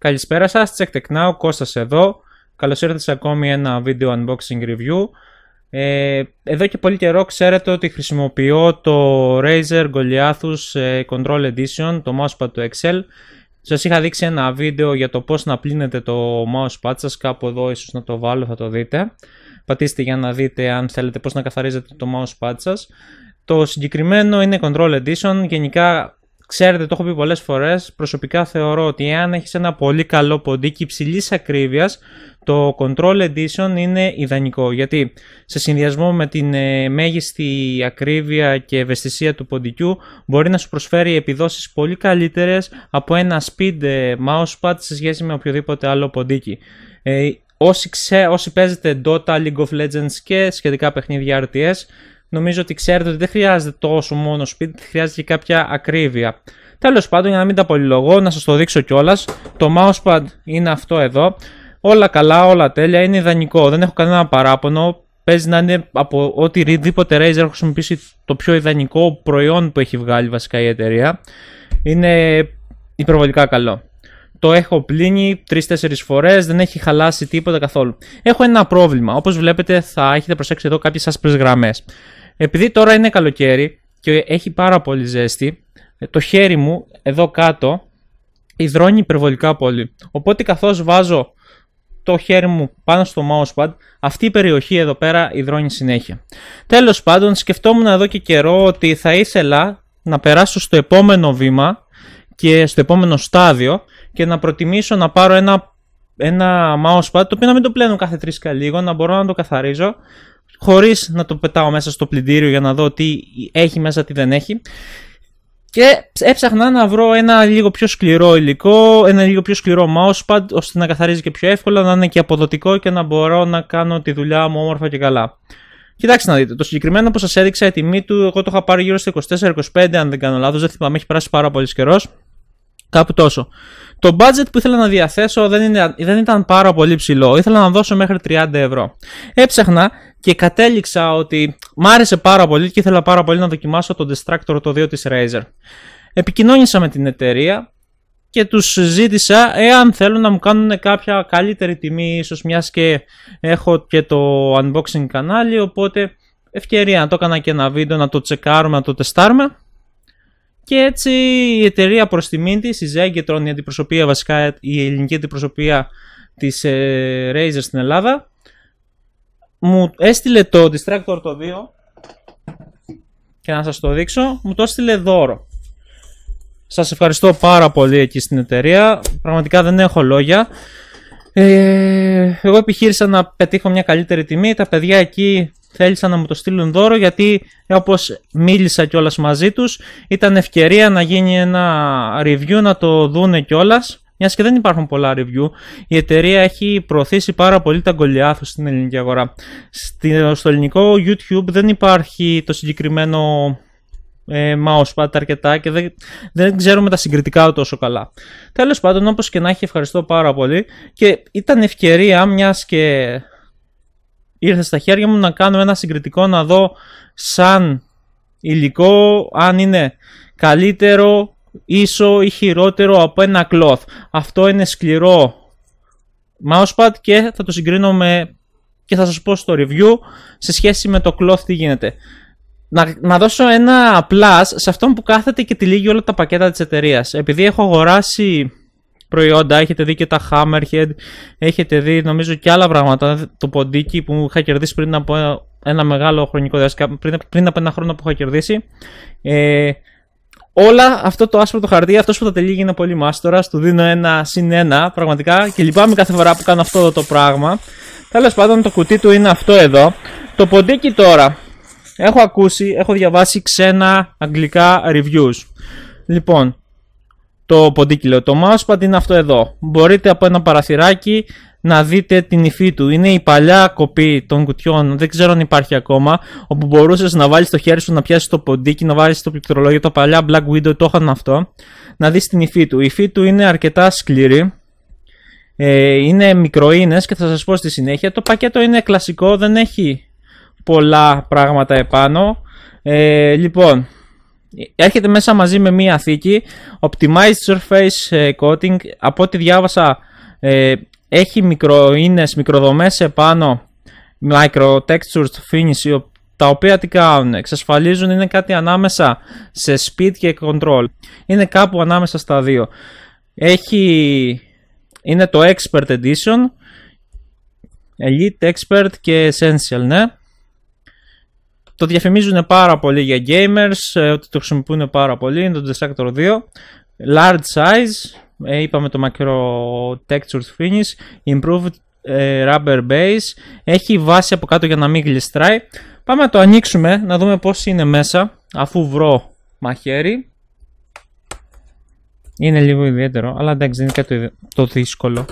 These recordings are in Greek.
Καλησπέρα σας, Check Tech Now, Κώστας εδώ. Καλώς ήρθατε σε ακόμη ένα βίντεο unboxing review. Ε, εδώ και πολύ καιρό ξέρετε ότι χρησιμοποιώ το Razer Goliathus ε, Control Edition, το mousepad του Excel. Σας είχα δείξει ένα βίντεο για το πώς να πλύνετε το mousepad σας, κάπου εδώ ίσως να το βάλω θα το δείτε. Πατήστε για να δείτε αν θέλετε πώς να καθαρίζετε το mousepad σας. Το συγκεκριμένο είναι Control Edition, γενικά Ξέρετε, το έχω πει πολλές φορές. Προσωπικά θεωρώ ότι εάν έχεις ένα πολύ καλό ποντίκι υψηλής ακρίβειας, το Control Edition είναι ιδανικό. Γιατί σε συνδυασμό με την ε, μέγιστη ακρίβεια και ευαισθησία του ποντικιού, μπορεί να σου προσφέρει επιδόσεις πολύ καλύτερες από ένα speed ε, mousepad σε σχέση με οποιοδήποτε άλλο ποντίκι. Ε, όσοι, ξέ, όσοι παίζετε Dota, League of Legends και σχετικά παιχνίδια RTS νομίζω ότι ξέρετε ότι δεν χρειάζεται τόσο μόνο σπίτι, χρειάζεται και κάποια ακρίβεια. Τέλος πάντων, για να μην τα πολυλογώ, να σας το δείξω κιόλας. Το mousepad είναι αυτό εδώ. Όλα καλά, όλα τέλεια, είναι ιδανικό. Δεν έχω κανένα παράπονο. Παίζει να είναι από οτιδήποτε Razer έχω χρησιμοποιήσει το πιο ιδανικό προϊόν που έχει βγάλει βασικά η εταιρεία. Είναι υπερβολικά καλό. Το έχω πλύνει 3-4 φορές, δεν έχει χαλάσει τίποτα καθόλου. Έχω ένα πρόβλημα. Όπως βλέπετε, θα έχετε προσέξει εδώ κάποιες άσπρες γραμμές. Επειδή τώρα είναι καλοκαίρι και έχει πάρα πολύ ζέστη, ε, το χέρι μου εδώ κάτω υδρώνει υπερβολικά πολύ. Οπότε καθώς βάζω το χέρι μου πάνω στο mousepad, αυτή η περιοχή εδώ πέρα υδρώνει συνέχεια. Τέλος πάντων, σκεφτόμουν εδώ και καιρό ότι θα ήθελα να περάσω στο επόμενο βήμα και στο επόμενο στάδιο και να προτιμήσω να πάρω ένα, ένα mousepad το οποίο να μην το πλένω κάθε τρεις λίγο, να μπορώ να το καθαρίζω χωρίς να το πετάω μέσα στο πλυντήριο για να δω τι έχει μέσα, τι δεν έχει. Και έψαχνα να βρω ένα λίγο πιο σκληρό υλικό, ένα λίγο πιο σκληρό mousepad, ώστε να καθαρίζει και πιο εύκολα, να είναι και αποδοτικό και να μπορώ να κάνω τη δουλειά μου όμορφα και καλά. Κοιτάξτε να δείτε, το συγκεκριμένο που σας έδειξα η τιμή του, εγώ το είχα πάρει γύρω στα 24-25, αν δεν κάνω λάθος, δεν θυμάμαι, έχει περάσει πάρα πολύς καιρός. Κάπου τόσο. Το budget που ήθελα να διαθέσω δεν, είναι, δεν ήταν πάρα πολύ ψηλό. Ήθελα να δώσω μέχρι 30 ευρώ. Έψαχνα και κατέληξα ότι μ' άρεσε πάρα πολύ και ήθελα πάρα πολύ να δοκιμάσω το Destructor το 2 της Razer. Επικοινώνησα με την εταιρεία και τους ζήτησα εάν θέλουν να μου κάνουν κάποια καλύτερη τιμή ίσως μιας και έχω και το unboxing κανάλι οπότε ευκαιρία να το έκανα και ένα βίντεο να το τσεκάρουμε, να το τεστάρουμε και έτσι η εταιρεία προς τιμή της, η Zegetron, η αντιπροσωπεία βασικά η ελληνική αντιπροσωπεία της ε, Razer στην Ελλάδα μου έστειλε το Distractor το 2 και να σας το δείξω, μου το έστειλε δώρο. Σας ευχαριστώ πάρα πολύ εκεί στην εταιρεία, πραγματικά δεν έχω λόγια. Ε, εγώ επιχείρησα να πετύχω μια καλύτερη τιμή, τα παιδιά εκεί θέλησαν να μου το στείλουν δώρο γιατί όπως μίλησα κιόλας μαζί τους ήταν ευκαιρία να γίνει ένα review να το δούνε κιόλας μιας και δεν υπάρχουν πολλά review, η εταιρεία έχει προωθήσει πάρα πολύ τα γκολιάθου στην ελληνική αγορά. Στο ελληνικό YouTube δεν υπάρχει το συγκεκριμένο ε, mousepad αρκετά και δεν, δεν ξέρουμε τα συγκριτικά τόσο καλά. Τέλος πάντων, όπως και να έχει, ευχαριστώ πάρα πολύ και ήταν ευκαιρία μιας και ήρθε στα χέρια μου να κάνω ένα συγκριτικό να δω σαν υλικό αν είναι καλύτερο ίσο ή χειρότερο από ένα cloth. Αυτό είναι σκληρό mousepad και θα το συγκρίνω με και θα σας πω στο review σε σχέση με το cloth τι γίνεται. Να, να δώσω ένα plus σε αυτόν που κάθεται και τυλίγει όλα τα πακέτα της εταιρείας. Επειδή έχω αγοράσει προϊόντα, έχετε δει και τα Hammerhead, έχετε δει νομίζω και άλλα πράγματα, το ποντίκι που είχα κερδίσει πριν από ένα, μεγάλο χρονικό διάστημα, πριν, πριν από ένα χρόνο που είχα κερδίσει, ε, όλα αυτό το άσπρο το χαρτί, αυτός που θα τελείγει είναι πολύ μάστορα. Του δίνω ένα συν ένα πραγματικά και λυπάμαι κάθε φορά που κάνω αυτό το πράγμα. Τέλος πάντων, το κουτί του είναι αυτό εδώ. Το ποντίκι τώρα. Έχω ακούσει, έχω διαβάσει ξένα αγγλικά reviews. Λοιπόν, το ποντίκι λέω. Το mousepad είναι αυτό εδώ. Μπορείτε από ένα παραθυράκι να δείτε την υφή του. Είναι η παλιά κοπή των κουτιών, δεν ξέρω αν υπάρχει ακόμα, όπου μπορούσες να βάλεις το χέρι σου να πιάσεις το ποντίκι, να βάλει το πληκτρολόγιο. το παλιά Black Widow το είχαν αυτό. Να δεις την υφή του. Η υφή του είναι αρκετά σκληρή. Ε, είναι μικροίνες και θα σας πω στη συνέχεια. Το πακέτο είναι κλασικό, δεν έχει πολλά πράγματα επάνω. Ε, λοιπόν, έρχεται μέσα μαζί με μία θήκη Optimized Surface ε, Coating. Από ό,τι διάβασα ε, έχει μικροίνες, μικροδομές επάνω, micro textures finish, τα οποία τι κάνουν, εξασφαλίζουν είναι κάτι ανάμεσα σε speed και control. Είναι κάπου ανάμεσα στα δύο. Έχει, είναι το expert edition, elite expert και essential, ναι. Το διαφημίζουν πάρα πολύ για gamers, ε, ότι το χρησιμοποιούν πάρα πολύ, είναι το Destructor 2. Large size, ε, είπαμε το μακρο textures finish, improved ε, rubber base, έχει βάση από κάτω για να μην γλιστράει. Πάμε να το ανοίξουμε, να δούμε πώς είναι μέσα, αφού βρω μαχαίρι. Είναι λίγο ιδιαίτερο, αλλά εντάξει δεν είναι και το δύσκολο.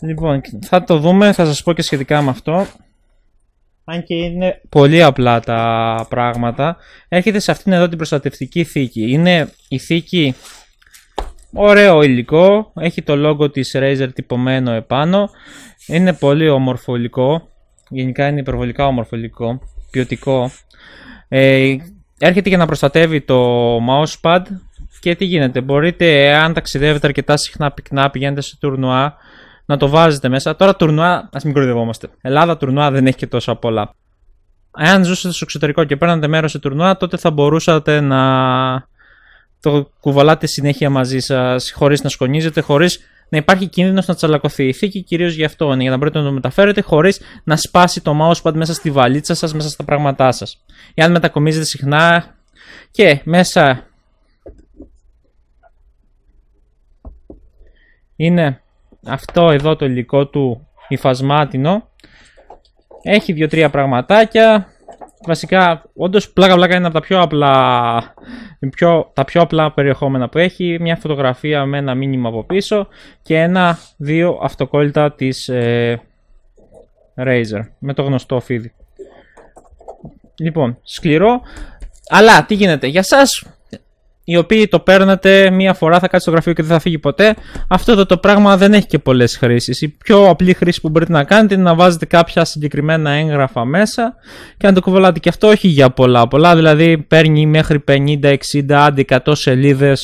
Λοιπόν, θα το δούμε, θα σας πω και σχετικά με αυτό αν και είναι πολύ απλά τα πράγματα, έρχεται σε αυτήν εδώ την προστατευτική θήκη. Είναι η θήκη ωραίο υλικό, έχει το logo της Razer τυπωμένο επάνω, είναι πολύ όμορφο γενικά είναι υπερβολικά όμορφο υλικό, ποιοτικό. Ε, έρχεται για να προστατεύει το mousepad και τι γίνεται, μπορείτε αν ταξιδεύετε αρκετά συχνά πυκνά, πηγαίνετε σε τουρνουά, να το βάζετε μέσα. Τώρα τουρνουά, ας μην κοροϊδευόμαστε. Ελλάδα τουρνουά δεν έχει και τόσο πολλά. Εάν ζούσατε στο εξωτερικό και παίρνατε μέρος σε τουρνουά, τότε θα μπορούσατε να το κουβαλάτε συνέχεια μαζί σας, χωρίς να σκονίζετε, χωρίς να υπάρχει κίνδυνος να τσαλακωθεί η θήκη, κυρίως γι' αυτό είναι, για να μπορείτε να το μεταφέρετε χωρίς να σπάσει το mousepad μέσα στη βαλίτσα σας, μέσα στα πράγματά σας. Εάν μετακομίζετε συχνά και μέσα. Είναι αυτό εδώ το υλικό του υφασμάτινο. Έχει δύο-τρία πραγματάκια. Βασικά, όντως πλάκα πλάκα είναι από τα πιο απλά, πιο, τα πιο απλά περιεχόμενα που έχει. Μια φωτογραφία με ένα μήνυμα από πίσω και ένα-δύο αυτοκόλλητα της ε, Razer με το γνωστό φίδι. Λοιπόν, σκληρό. Αλλά τι γίνεται, για σας οι οποίοι το παίρνατε, μία φορά, θα κάτσει στο γραφείο και δεν θα φύγει ποτέ. Αυτό εδώ το πράγμα δεν έχει και πολλές χρήσεις. Η πιο απλή χρήση που μπορείτε να κάνετε είναι να βάζετε κάποια συγκεκριμένα έγγραφα μέσα και να το κουβαλάτε. Και αυτό όχι για πολλά. Πολλά δηλαδή παίρνει μέχρι 50, 60, άντι 100 σελίδε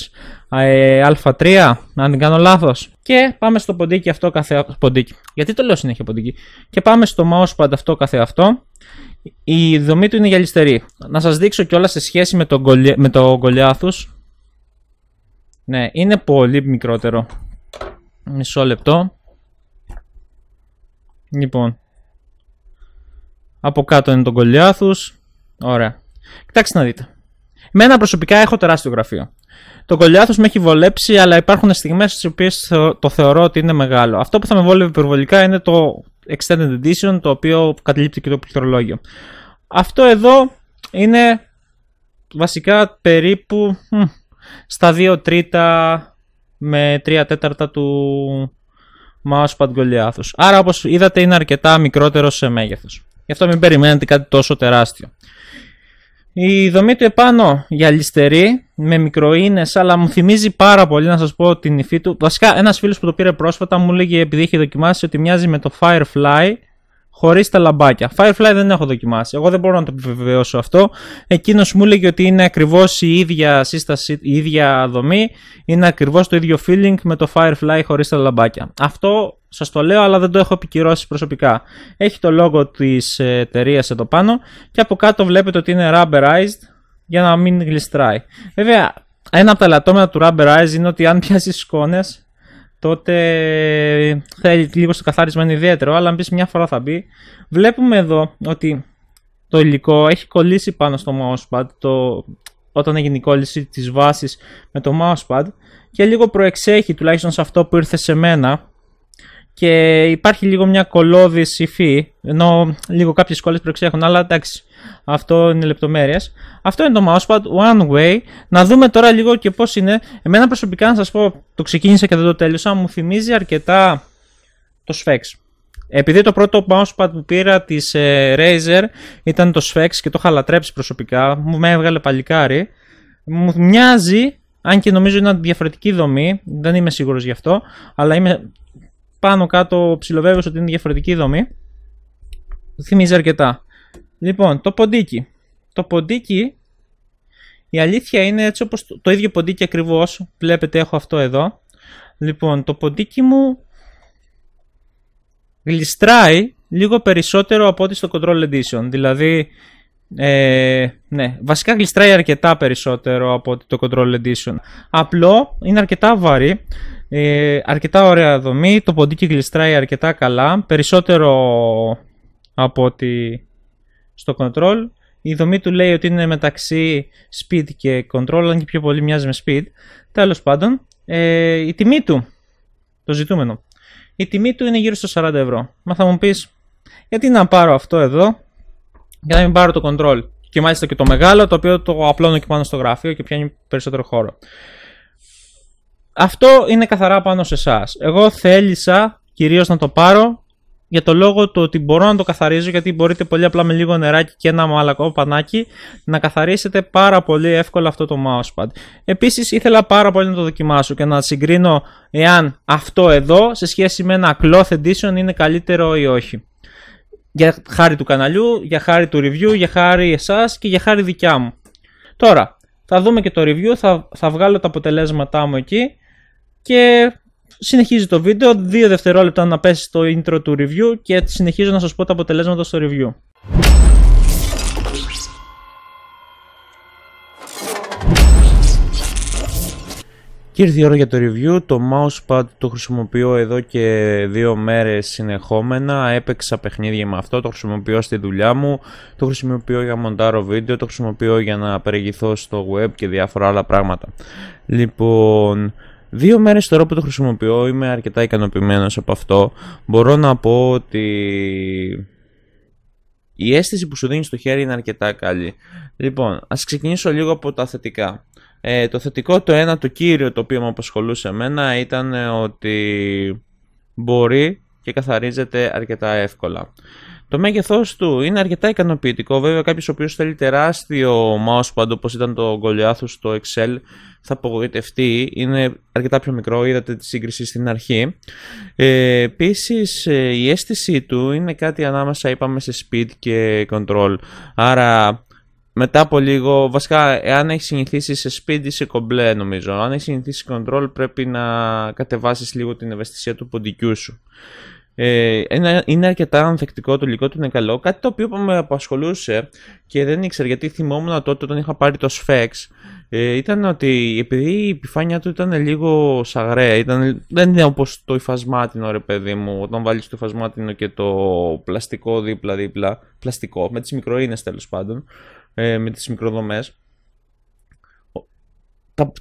Α3, αν δεν κάνω λάθος. Και πάμε στο ποντίκι αυτό καθεαυτό. Ποντίκι. Γιατί το λέω συνέχεια ποντίκι. Και πάμε στο mousepad αυτό καθεαυτό. Η δομή του είναι γυαλιστερή. Να σας δείξω κιόλας σε σχέση με το με Γολιάθους. Ναι, είναι πολύ μικρότερο. Μισό λεπτό. Λοιπόν. Από κάτω είναι το Γολιάθους. Ωραία. Κοιτάξτε να δείτε. Μένα προσωπικά έχω τεράστιο γραφείο. Το Γολιάθους με έχει βολέψει, αλλά υπάρχουν στιγμές στις οποίες το θεωρώ ότι είναι μεγάλο. Αυτό που θα με βόλευε υπερβολικά είναι το, Extended Edition, το οποίο καλύπτει και το πληκτρολόγιο. Αυτό εδώ είναι βασικά περίπου στα 2 τρίτα με 3 τέταρτα του mousepad Goliathus. Άρα όπως είδατε είναι αρκετά μικρότερο σε μέγεθος. Γι' αυτό μην περιμένετε κάτι τόσο τεράστιο. Η δομή του επάνω γυαλιστερή με μικροίνες, αλλά μου θυμίζει πάρα πολύ να σας πω την υφή του. Βασικά, ένας φίλος που το πήρε πρόσφατα μου λέγει επειδή είχε δοκιμάσει ότι μοιάζει με το Firefly χωρίς τα λαμπάκια. Firefly δεν έχω δοκιμάσει. Εγώ δεν μπορώ να το επιβεβαιώσω αυτό. Εκείνος μου λέγει ότι είναι ακριβώς η ίδια σύσταση, η ίδια δομή. Είναι ακριβώς το ίδιο feeling με το Firefly χωρίς τα λαμπάκια. Αυτό σας το λέω, αλλά δεν το έχω επικυρώσει προσωπικά. Έχει το λόγο της ε, εταιρείας εδώ πάνω και από κάτω βλέπετε ότι είναι rubberized για να μην γλιστράει. Βέβαια, ένα από τα λατώματα του Rubber Eyes είναι ότι αν πιάσεις σκόνες, τότε θέλει λίγο στο καθάρισμα είναι ιδιαίτερο, αλλά αν πεις μια φορά θα μπει. Βλέπουμε εδώ ότι το υλικό έχει κολλήσει πάνω στο mousepad το, όταν έγινε η κόλληση της βάσης με το mousepad και λίγο προεξέχει τουλάχιστον σε αυτό που ήρθε σε μένα και υπάρχει λίγο μια κολόδη υφή, ενώ λίγο κάποιες σχόλες προεξέχουν, αλλά εντάξει, αυτό είναι λεπτομέρειε. Αυτό είναι το mousepad One Way. Να δούμε τώρα λίγο και πώς είναι. Εμένα προσωπικά να σας πω, το ξεκίνησα και δεν το τέλειωσα, μου θυμίζει αρκετά το Sphex. Επειδή το πρώτο mousepad που πήρα της ε, Razer ήταν το Sphex και το είχα λατρέψει προσωπικά, μου με έβγαλε παλικάρι. Μου μοιάζει αν και νομίζω είναι διαφορετική δομή, δεν είμαι σίγουρος γι' αυτό, αλλά είμαι πάνω κάτω ψηλοβέβαιος ότι είναι διαφορετική δομή. Θυμίζει αρκετά. Λοιπόν, το ποντίκι. Το ποντίκι, η αλήθεια είναι έτσι όπως το, ίδιο ποντίκι ακριβώς. Βλέπετε έχω αυτό εδώ. Λοιπόν, το ποντίκι μου γλιστράει λίγο περισσότερο από ό,τι στο Control Edition. Δηλαδή, ε, ναι, βασικά γλιστράει αρκετά περισσότερο από το Control Edition. Απλό, είναι αρκετά βαρύ. Ε, αρκετά ωραία δομή, το ποντίκι γλιστράει αρκετά καλά, περισσότερο από ότι στο control. Η δομή του λέει ότι είναι μεταξύ speed και control, αν και πιο πολύ μοιάζει με speed. Τέλος πάντων, ε, η τιμή του, το ζητούμενο, η τιμή του είναι γύρω στο 40 ευρώ. Μα θα μου πεις, γιατί να πάρω αυτό εδώ για να μην πάρω το control. Και μάλιστα και το μεγάλο, το οποίο το απλώνω και πάνω στο γραφείο και πιάνει περισσότερο χώρο. Αυτό είναι καθαρά πάνω σε εσάς. Εγώ θέλησα κυρίως να το πάρω για το λόγο του ότι μπορώ να το καθαρίζω γιατί μπορείτε πολύ απλά με λίγο νεράκι και ένα μαλακό πανάκι να καθαρίσετε πάρα πολύ εύκολα αυτό το mousepad. Επίσης ήθελα πάρα πολύ να το δοκιμάσω και να συγκρίνω εάν αυτό εδώ σε σχέση με ένα cloth edition είναι καλύτερο ή όχι. Για χάρη του καναλιού, για χάρη του review, για χάρη εσάς και για χάρη δικιά μου. Τώρα, θα δούμε και το review, θα, θα βγάλω τα αποτελέσματά μου εκεί και συνεχίζει το βίντεο, δύο δευτερόλεπτα να πέσει στο intro του review και συνεχίζω να σας πω τα αποτελέσματα στο review. Και ήρθε η ώρα για το review, το mousepad το χρησιμοποιώ εδώ και δύο μέρες συνεχόμενα, έπαιξα παιχνίδια με αυτό, το χρησιμοποιώ στη δουλειά μου, το χρησιμοποιώ για μοντάρο βίντεο, το χρησιμοποιώ για να περιηγηθώ στο web και διάφορα άλλα πράγματα. Λοιπόν, Δύο μέρες τώρα που το χρησιμοποιώ είμαι αρκετά ικανοποιημένος από αυτό. Μπορώ να πω ότι η αίσθηση που σου δίνει στο χέρι είναι αρκετά καλή. Λοιπόν, ας ξεκινήσω λίγο από τα θετικά. Ε, το θετικό το ένα, το κύριο το οποίο με απασχολούσε εμένα ήταν ε, ότι μπορεί και καθαρίζεται αρκετά εύκολα. Το μέγεθός του είναι αρκετά ικανοποιητικό. Βέβαια, κάποιος ο οποίος θέλει τεράστιο mousepad όπως ήταν το Γκολιάθου στο Excel θα απογοητευτεί. Είναι αρκετά πιο μικρό, είδατε τη σύγκριση στην αρχή. Ε, Επίσης, ε, η αίσθησή του είναι κάτι ανάμεσα, είπαμε, σε speed και control. Άρα, μετά από λίγο, βασικά, εάν έχει συνηθίσει σε speed ή σε κομπλέ, νομίζω. Αν έχει συνηθίσει σε control, πρέπει να κατεβάσεις λίγο την ευαισθησία του ποντικού σου. Ε, είναι αρκετά ανθεκτικό το υλικό του, είναι καλό. Κάτι το οποίο με απασχολούσε και δεν ήξερα γιατί θυμόμουν τότε όταν είχα πάρει το SFEX ε, ήταν ότι επειδή η επιφάνεια του ήταν λίγο σαγραία, ήταν, δεν είναι όπως το υφασμάτινο ρε παιδί μου. Όταν βάλεις το υφασμάτινο και το πλαστικό δίπλα-δίπλα, πλαστικό με τις μικροίνες τέλος πάντων, ε, με τις μικροδομές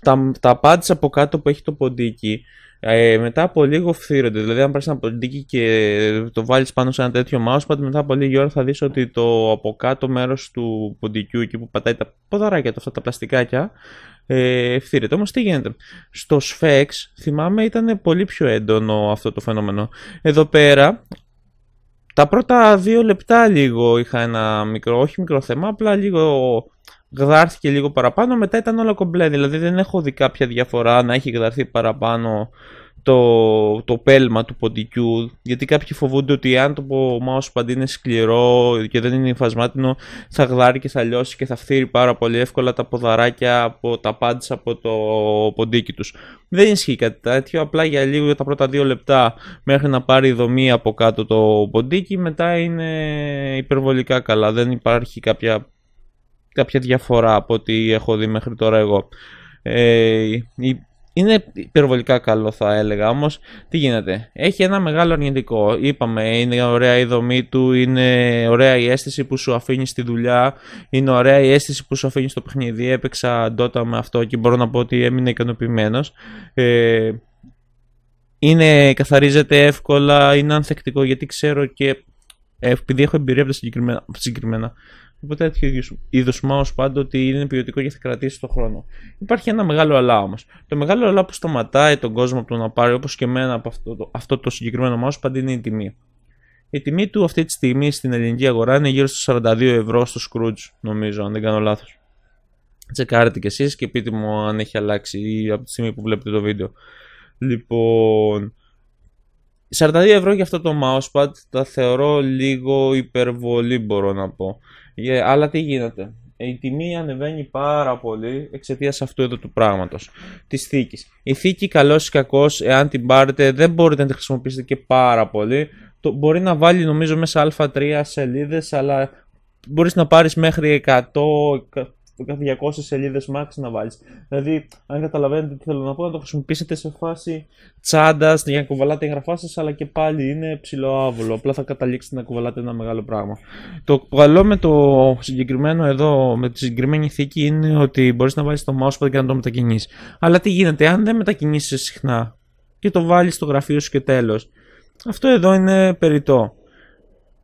τα, τα, από κάτω που έχει το ποντίκι ε, μετά από λίγο φθύρονται. Δηλαδή, αν πάρεις ένα ποντίκι και το βάλεις πάνω σε ένα τέτοιο mousepad, μετά από λίγη ώρα θα δεις ότι το από κάτω μέρος του ποντικιού, εκεί που πατάει τα ποδαράκια του, αυτά τα πλαστικάκια, ε, φθύρεται. Όμως τι γίνεται. Στο SFEX, θυμάμαι, ήταν πολύ πιο έντονο αυτό το φαινόμενο. Εδώ πέρα, τα πρώτα δύο λεπτά λίγο είχα ένα μικρό, όχι μικρό θέμα, απλά λίγο γδάρθηκε λίγο παραπάνω, μετά ήταν όλα κομπλέ. Δηλαδή δεν έχω δει κάποια διαφορά να έχει γδαρθεί παραπάνω το, το πέλμα του ποντικού. Γιατί κάποιοι φοβούνται ότι αν το mouse παντί είναι σκληρό και δεν είναι υφασμάτινο, θα γδάρει και θα λιώσει και θα φθείρει πάρα πολύ εύκολα τα ποδαράκια από τα pads από το ποντίκι τους. Δεν ισχύει κάτι τέτοιο. Απλά για λίγο, για τα πρώτα δύο λεπτά, μέχρι να πάρει δομή από κάτω το ποντίκι, μετά είναι υπερβολικά καλά. Δεν υπάρχει κάποια κάποια διαφορά από ό,τι έχω δει μέχρι τώρα εγώ. Ε, είναι υπερβολικά καλό θα έλεγα, όμως τι γίνεται. Έχει ένα μεγάλο αρνητικό, είπαμε, είναι ωραία η δομή του, είναι ωραία η αίσθηση που σου αφήνει στη δουλειά, είναι ωραία η αίσθηση που σου αφήνει στο παιχνίδι, έπαιξα ντότα με αυτό και μπορώ να πω ότι έμεινε ικανοποιημένος. Ε, είναι, καθαρίζεται εύκολα, είναι ανθεκτικό γιατί ξέρω και ε, επειδή έχω εμπειρία από τα συγκεκριμένα, συγκεκριμένα Οπότε τέτοιου είδο mouse πάντοτε ότι είναι ποιοτικό και θα κρατήσει τον χρόνο. Υπάρχει ένα μεγάλο αλλά όμως. Το μεγάλο αλλά που σταματάει τον κόσμο από το να πάρει, όπως και εμένα από αυτό το, αυτό το συγκεκριμένο mousepad είναι η τιμή. Η τιμή του αυτή τη στιγμή στην ελληνική αγορά είναι γύρω στα 42 ευρώ στο Scrooge, νομίζω, αν δεν κάνω λάθος. Τσεκάρετε κι εσείς και πείτε μου αν έχει αλλάξει ή από τη στιγμή που βλέπετε το βίντεο. Λοιπόν, 42 ευρώ για αυτό το mousepad τα θεωρώ λίγο υπερβολή μπορώ να πω. Yeah, ε, αλλά τι γίνεται. Ε, η τιμή ανεβαίνει πάρα πολύ εξαιτίας αυτού εδώ του πράγματος. Της θήκης. Η θήκη, καλός ή κακός, εάν την πάρετε, δεν μπορείτε να τη χρησιμοποιήσετε και πάρα πολύ. Το, μπορεί να βάλει νομίζω μέσα α3 σελίδες, αλλά μπορείς να πάρεις μέχρι 100, κάθε 200 σελίδες max να βάλεις. Δηλαδή, αν καταλαβαίνετε τι θέλω να πω, να το χρησιμοποιήσετε σε φάση τσάντα για να κουβαλάτε εγγραφά σας, αλλά και πάλι είναι ψηλό άβολο. Απλά θα καταλήξετε να κουβαλάτε ένα μεγάλο πράγμα. Το καλό με το συγκεκριμένο εδώ, με τη συγκεκριμένη θήκη είναι ότι μπορείς να βάλεις το mousepad και να το μετακινείς. Αλλά τι γίνεται, αν δεν μετακινήσεις συχνά και το βάλεις στο γραφείο σου και τέλος. Αυτό εδώ είναι περιττό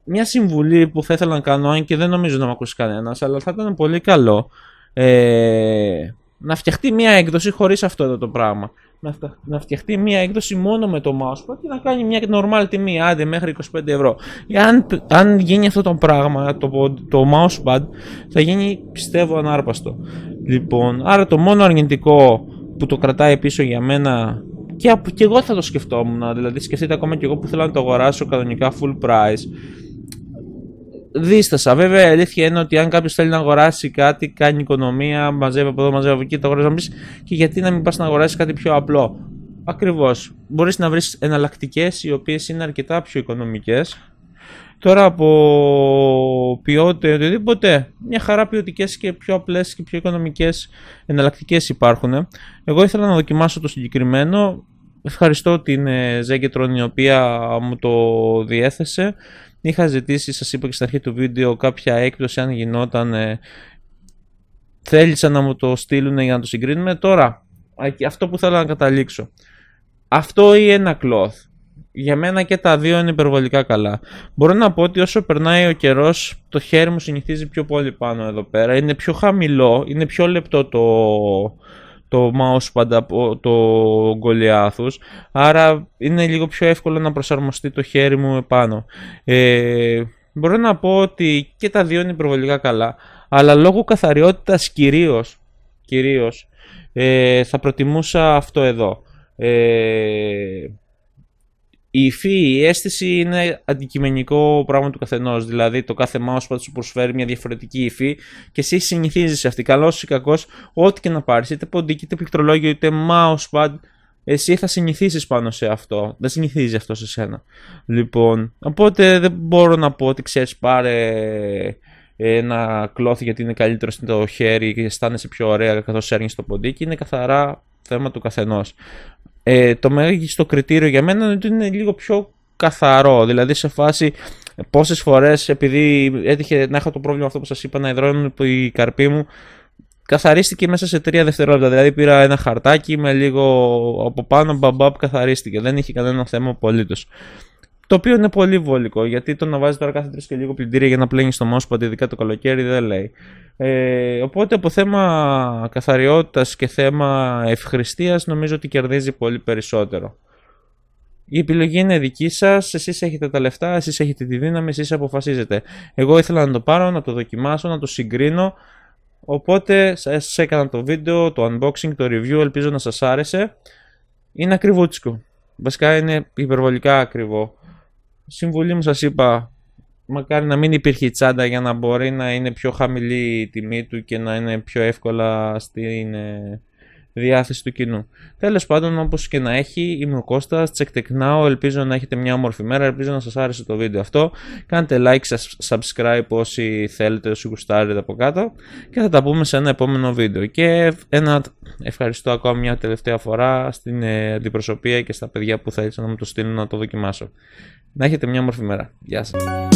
μια συμβουλή που θα ήθελα να κάνω, αν και δεν νομίζω να με ακούσει κανένας, αλλά θα ήταν πολύ καλό ε, να φτιαχτεί μια έκδοση χωρίς αυτό εδώ το πράγμα. Να, φτιαχτεί μια έκδοση μόνο με το mousepad και να κάνει μια normal τιμή, άντε μέχρι 25 ευρώ. Αν, αν γίνει αυτό το πράγμα, το, το mousepad θα γίνει πιστεύω ανάρπαστο. Λοιπόν, άρα το μόνο αρνητικό που το κρατάει πίσω για μένα και, και εγώ θα το σκεφτόμουν. Δηλαδή, σκεφτείτε ακόμα και εγώ που θέλω να το αγοράσω κανονικά full price δίστασα. Βέβαια, η αλήθεια είναι ότι αν κάποιος θέλει να αγοράσει κάτι, κάνει οικονομία, μαζεύει από εδώ, μαζεύει από εκεί, το αγοράζει να πει και γιατί να μην πας να αγοράσεις κάτι πιο απλό. Ακριβώς. Μπορείς να βρεις εναλλακτικές οι οποίες είναι αρκετά πιο οικονομικές. Τώρα από ποιότητα ή οτιδήποτε, μια χαρά ποιοτικές και πιο απλές και πιο οικονομικές εναλλακτικές υπάρχουν. Εγώ ήθελα να δοκιμάσω το συγκεκριμένο. Ευχαριστώ την Ζέγκετρον η οποία μου το διέθεσε. Είχα ζητήσει, σας είπα και στην αρχή του βίντεο, κάποια έκπτωση αν γινόταν. Ε, θέλησαν να μου το στείλουν για να το συγκρίνουμε. Τώρα, αυτό που θέλω να καταλήξω. Αυτό ή ένα cloth. Για μένα και τα δύο είναι υπερβολικά καλά. Μπορώ να πω ότι όσο περνάει ο καιρός, το χέρι μου συνηθίζει πιο πολύ πάνω εδώ πέρα. Είναι πιο χαμηλό, είναι πιο λεπτό το, το mouse πάντα το Γκολιάθους άρα είναι λίγο πιο εύκολο να προσαρμοστεί το χέρι μου επάνω ε, μπορώ να πω ότι και τα δύο είναι υπερβολικά καλά αλλά λόγω καθαριότητας κυρίως, κυρίως ε, θα προτιμούσα αυτό εδώ ε, η υφή, η αίσθηση είναι αντικειμενικό πράγμα του καθενός. Δηλαδή, το κάθε mousepad σου προσφέρει μια διαφορετική υφή και εσύ συνηθίζεις σε αυτή. Καλός ή κακός, ό,τι και να πάρεις, είτε ποντίκι, είτε πληκτρολόγιο, είτε mousepad, εσύ θα συνηθίσεις πάνω σε αυτό. Δεν συνηθίζει αυτό σε σένα. Λοιπόν, οπότε δεν μπορώ να πω ότι ξέρεις, πάρε ένα κλόθι γιατί είναι καλύτερο στο χέρι και αισθάνεσαι πιο ωραία καθώς έρνεις το ποντίκι. Είναι καθαρά θέμα του καθενός. Ε, το μέγιστο κριτήριο για μένα είναι ότι είναι λίγο πιο καθαρό. Δηλαδή σε φάση πόσες φορές επειδή έτυχε να έχω το πρόβλημα αυτό που σας είπα να υδρώνουν οι η μου καθαρίστηκε μέσα σε τρία δευτερόλεπτα. Δηλαδή πήρα ένα χαρτάκι με λίγο από πάνω μπαμπάπ καθαρίστηκε. Δεν είχε κανένα θέμα απολύτως. Το οποίο είναι πολύ βολικό γιατί το να βάζεις τώρα κάθε τρεις και λίγο πλυντήρια για να πλένεις το mousepad, ειδικά το καλοκαίρι, δεν λέει. Ε, οπότε από θέμα καθαριότητας και θέμα ευχρηστία, νομίζω ότι κερδίζει πολύ περισσότερο. Η επιλογή είναι δική σας. Εσείς έχετε τα λεφτά, εσείς έχετε τη δύναμη, εσείς αποφασίζετε. Εγώ ήθελα να το πάρω, να το δοκιμάσω, να το συγκρίνω. Οπότε σας έκανα το βίντεο, το unboxing, το review. Ελπίζω να σας άρεσε. Είναι ακριβούτσικο. Βασικά είναι υπερβολικά ακριβό. Συμβουλή μου σας είπα, μακάρι να μην υπήρχε η τσάντα για να μπορεί να είναι πιο χαμηλή η τιμή του και να είναι πιο εύκολα στην ε, διάθεση του κοινού. Τέλος πάντων, όπως και να έχει, είμαι ο Κώστας. Τσεκτεκνάω. Ελπίζω να έχετε μια όμορφη μέρα. Ελπίζω να σας άρεσε το βίντεο αυτό. Κάντε like, subscribe όσοι θέλετε, όσοι γουστάρετε από κάτω. Και θα τα πούμε σε ένα επόμενο βίντεο. Και ένα ευχαριστώ ακόμα μια τελευταία φορά στην ε, αντιπροσωπεία και στα παιδιά που θα ήθελα να μου το στείλουν να το δοκιμάσω. Να έχετε μια όμορφη μέρα. Γεια σας.